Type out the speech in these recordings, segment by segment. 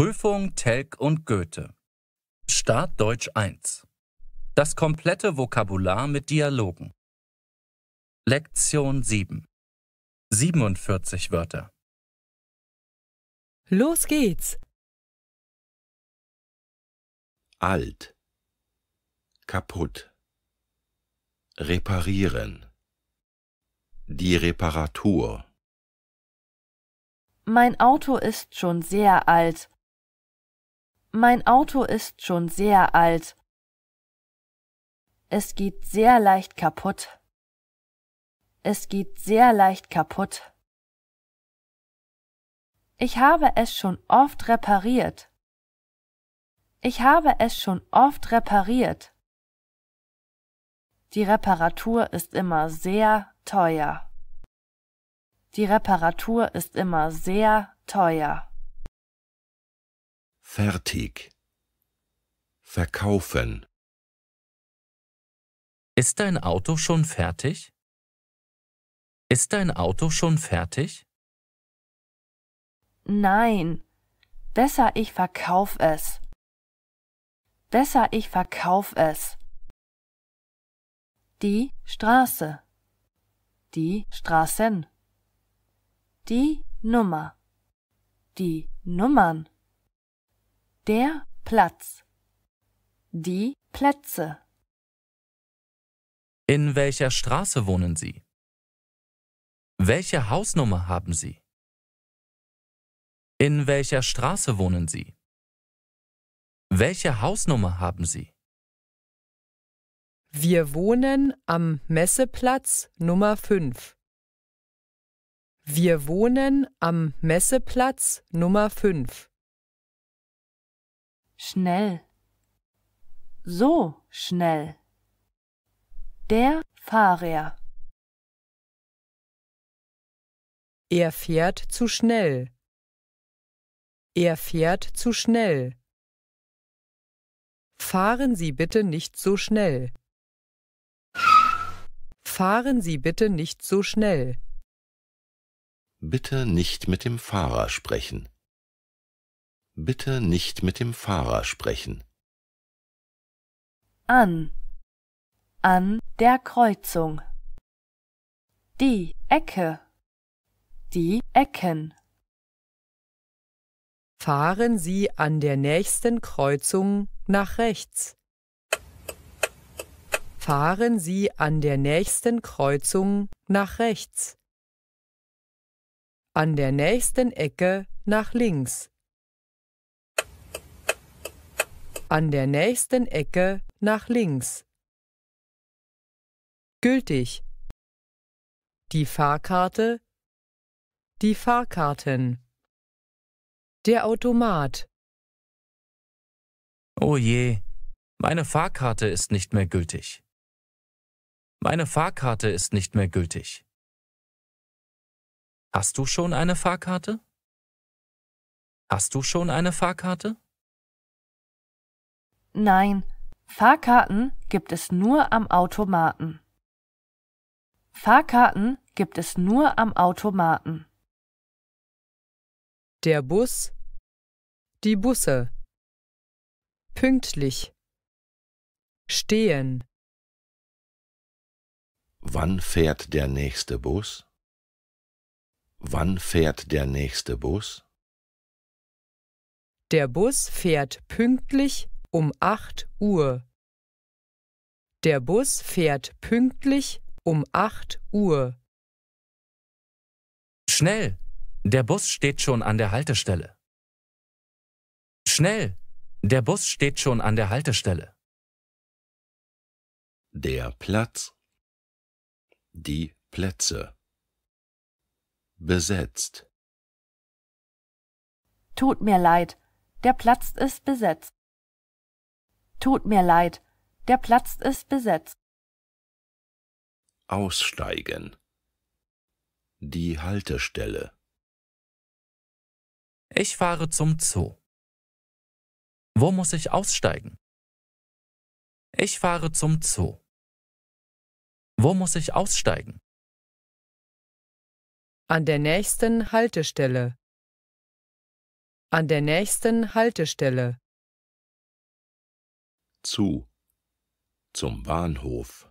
Prüfung Telk und Goethe. Startdeutsch 1. Das komplette Vokabular mit Dialogen. Lektion 7. 47 Wörter. Los geht's. Alt. Kaputt. Reparieren. Die Reparatur. Mein Auto ist schon sehr alt. Mein Auto ist schon sehr alt. Es geht sehr leicht kaputt. Es geht sehr leicht kaputt. Ich habe es schon oft repariert. Ich habe es schon oft repariert. Die Reparatur ist immer sehr teuer. Die Reparatur ist immer sehr teuer. Fertig. Verkaufen. Ist dein Auto schon fertig? Ist dein Auto schon fertig? Nein. Besser ich verkauf es. Besser ich verkauf es. Die Straße. Die Straßen. Die Nummer. Die Nummern. Der Platz. Die Plätze. In welcher Straße wohnen Sie? Welche Hausnummer haben Sie? In welcher Straße wohnen Sie? Welche Hausnummer haben Sie? Wir wohnen am Messeplatz Nummer 5. Wir wohnen am Messeplatz Nummer 5 schnell, so schnell. Der Fahrer. Er fährt zu schnell. Er fährt zu schnell. Fahren Sie bitte nicht so schnell. Fahren Sie bitte nicht so schnell. Bitte nicht mit dem Fahrer sprechen. Bitte nicht mit dem Fahrer sprechen. An. An der Kreuzung. Die Ecke. Die Ecken. Fahren Sie an der nächsten Kreuzung nach rechts. Fahren Sie an der nächsten Kreuzung nach rechts. An der nächsten Ecke nach links. An der nächsten Ecke nach links. Gültig. Die Fahrkarte. Die Fahrkarten. Der Automat. Oh je, meine Fahrkarte ist nicht mehr gültig. Meine Fahrkarte ist nicht mehr gültig. Hast du schon eine Fahrkarte? Hast du schon eine Fahrkarte? Nein, Fahrkarten gibt es nur am Automaten. Fahrkarten gibt es nur am Automaten. Der Bus, die Busse. Pünktlich. Stehen. Wann fährt der nächste Bus? Wann fährt der nächste Bus? Der Bus fährt pünktlich um 8 Uhr. Der Bus fährt pünktlich um 8 Uhr. Schnell! Der Bus steht schon an der Haltestelle. Schnell! Der Bus steht schon an der Haltestelle. Der Platz. Die Plätze. Besetzt. Tut mir leid, der Platz ist besetzt. Tut mir leid, der Platz ist besetzt. Aussteigen. Die Haltestelle. Ich fahre zum Zoo. Wo muss ich aussteigen? Ich fahre zum Zoo. Wo muss ich aussteigen? An der nächsten Haltestelle. An der nächsten Haltestelle zu, zum Bahnhof,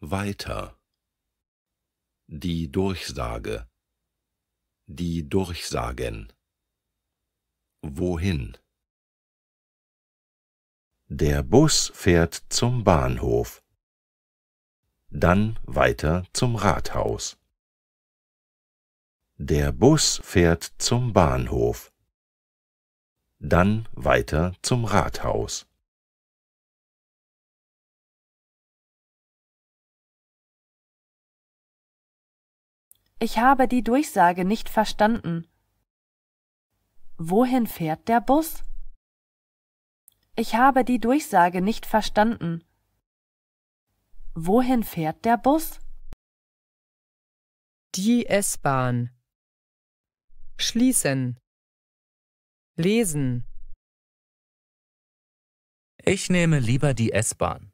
weiter, die Durchsage, die Durchsagen, wohin. Der Bus fährt zum Bahnhof, dann weiter zum Rathaus. Der Bus fährt zum Bahnhof, dann weiter zum Rathaus. Ich habe die Durchsage nicht verstanden. Wohin fährt der Bus? Ich habe die Durchsage nicht verstanden. Wohin fährt der Bus? Die S-Bahn. Schließen. Lesen. Ich nehme lieber die S-Bahn.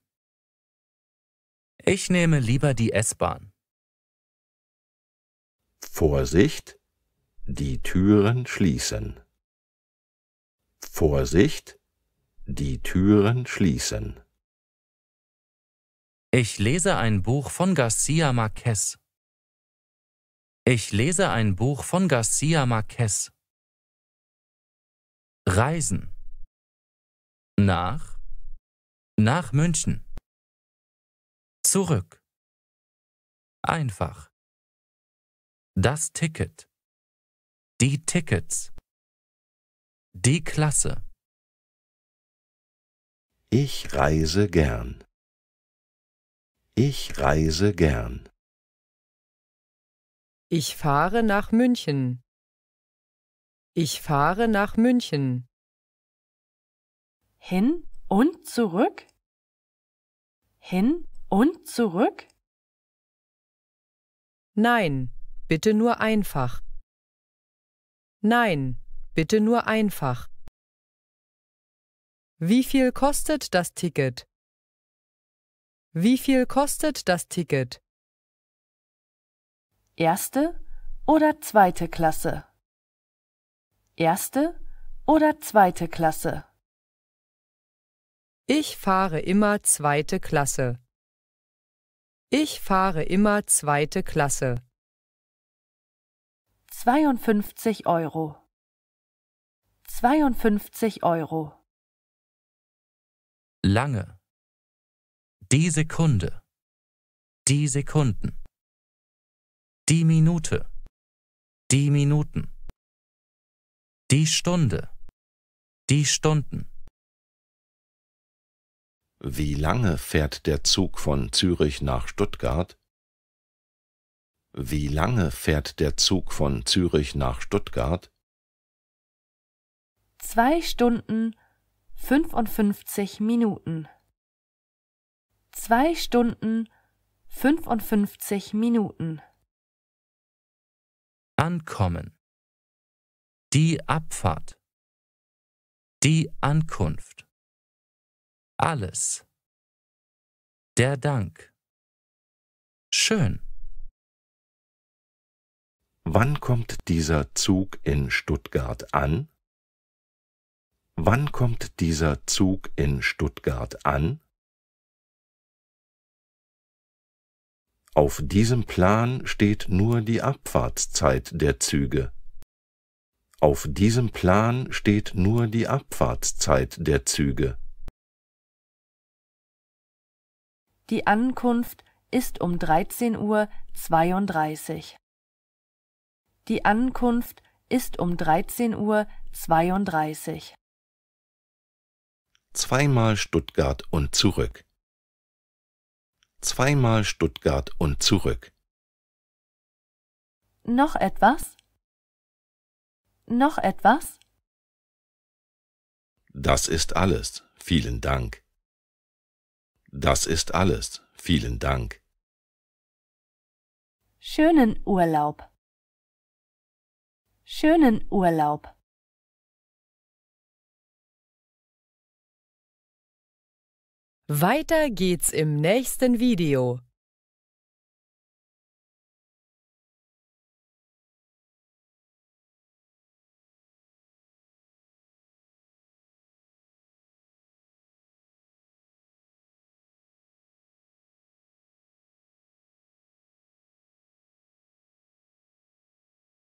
Ich nehme lieber die S-Bahn. Vorsicht, die Türen schließen. Vorsicht, die Türen schließen. Ich lese ein Buch von Garcia Marquez. Ich lese ein Buch von Garcia Marquez. Reisen. Nach. Nach München. Zurück. Einfach. Das Ticket. Die Tickets. Die Klasse. Ich reise gern. Ich reise gern. Ich fahre nach München. Ich fahre nach München. Hin und zurück? Hin und zurück? Nein, bitte nur einfach. Nein, bitte nur einfach. Wie viel kostet das Ticket? Wie viel kostet das Ticket? Erste oder zweite Klasse? Erste oder zweite Klasse? Ich fahre immer zweite Klasse. Ich fahre immer zweite Klasse. 52 Euro. 52 Euro. Lange. Die Sekunde. Die Sekunden. Die Minute. Die Minuten. Die Stunde. Die Stunden. Wie lange fährt der Zug von Zürich nach Stuttgart? Wie lange fährt der Zug von Zürich nach Stuttgart? Zwei Stunden fünfundfünfzig Minuten. Zwei Stunden fünfundfünfzig Minuten. Ankommen. Die Abfahrt. Die Ankunft. Alles. Der Dank. Schön. Wann kommt dieser Zug in Stuttgart an? Wann kommt dieser Zug in Stuttgart an? Auf diesem Plan steht nur die Abfahrtszeit der Züge. Auf diesem Plan steht nur die Abfahrtszeit der Züge. Die Ankunft ist um 13.32 Uhr. Die Ankunft ist um 13.32 Uhr. Zweimal Stuttgart und zurück. Zweimal Stuttgart und zurück. Noch etwas? Noch etwas? Das ist alles. Vielen Dank. Das ist alles. Vielen Dank. Schönen Urlaub schönen Urlaub. Weiter geht's im nächsten Video.